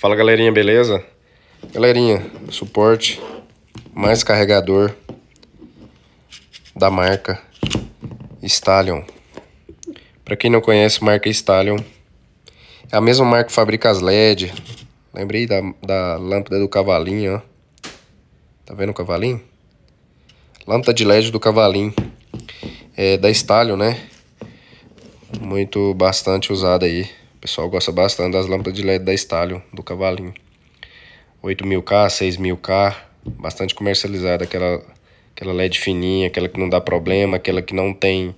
Fala galerinha, beleza? Galerinha, suporte mais carregador da marca Stallion. Para quem não conhece, marca Stallion é a mesma marca que fabrica as LED. Lembrei da, da lâmpada do cavalinho, ó. Tá vendo o cavalinho? Lâmpada de LED do cavalinho. É da Stallion, né? Muito, bastante usada aí o pessoal gosta bastante das lâmpadas de LED da Stallion, do cavalinho. 8000K, 6000K, bastante comercializada aquela aquela LED fininha, aquela que não dá problema, aquela que não tem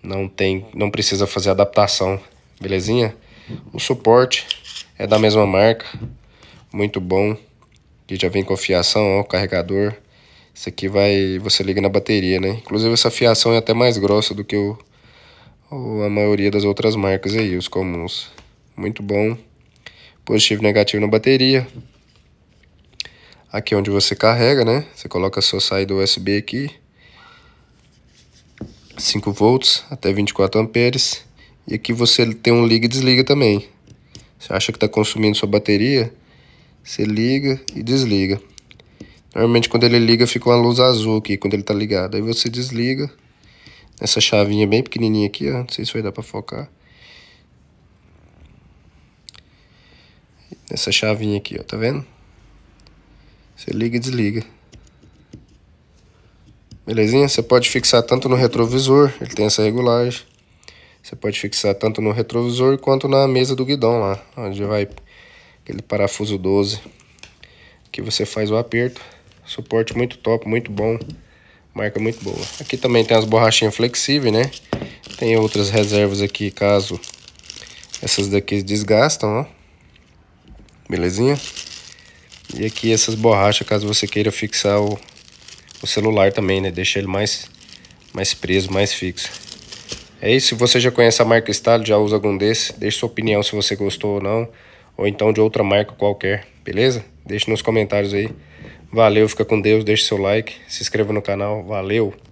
não tem, não precisa fazer adaptação, belezinha? O suporte é da mesma marca, muito bom, que já vem com fiação, ó, carregador. Isso aqui vai, você liga na bateria, né? Inclusive essa fiação é até mais grossa do que o ou a maioria das outras marcas aí, os comuns. Muito bom. Positivo e negativo na bateria. Aqui é onde você carrega, né? Você coloca a sua saída USB aqui. 5 volts até 24 amperes. E aqui você tem um liga e desliga também. Você acha que está consumindo sua bateria, você liga e desliga. Normalmente quando ele liga fica uma luz azul aqui, quando ele está ligado. Aí você desliga essa chavinha bem pequenininha aqui, ó. Não sei se vai dar pra focar. Nessa chavinha aqui, ó. Tá vendo? Você liga e desliga. Belezinha? Você pode fixar tanto no retrovisor, ele tem essa regulagem. Você pode fixar tanto no retrovisor quanto na mesa do guidão lá, onde vai aquele parafuso 12. Aqui você faz o aperto. Suporte muito top, muito bom. Marca muito boa. Aqui também tem as borrachinhas flexíveis, né? Tem outras reservas aqui, caso essas daqui desgastam, ó. Belezinha? E aqui essas borrachas, caso você queira fixar o, o celular também, né? Deixa ele mais, mais preso, mais fixo. É isso, se você já conhece a marca Style, já usa algum desse, deixe sua opinião se você gostou ou não, ou então de outra marca qualquer, beleza? Deixe nos comentários aí. Valeu, fica com Deus, deixe seu like, se inscreva no canal, valeu!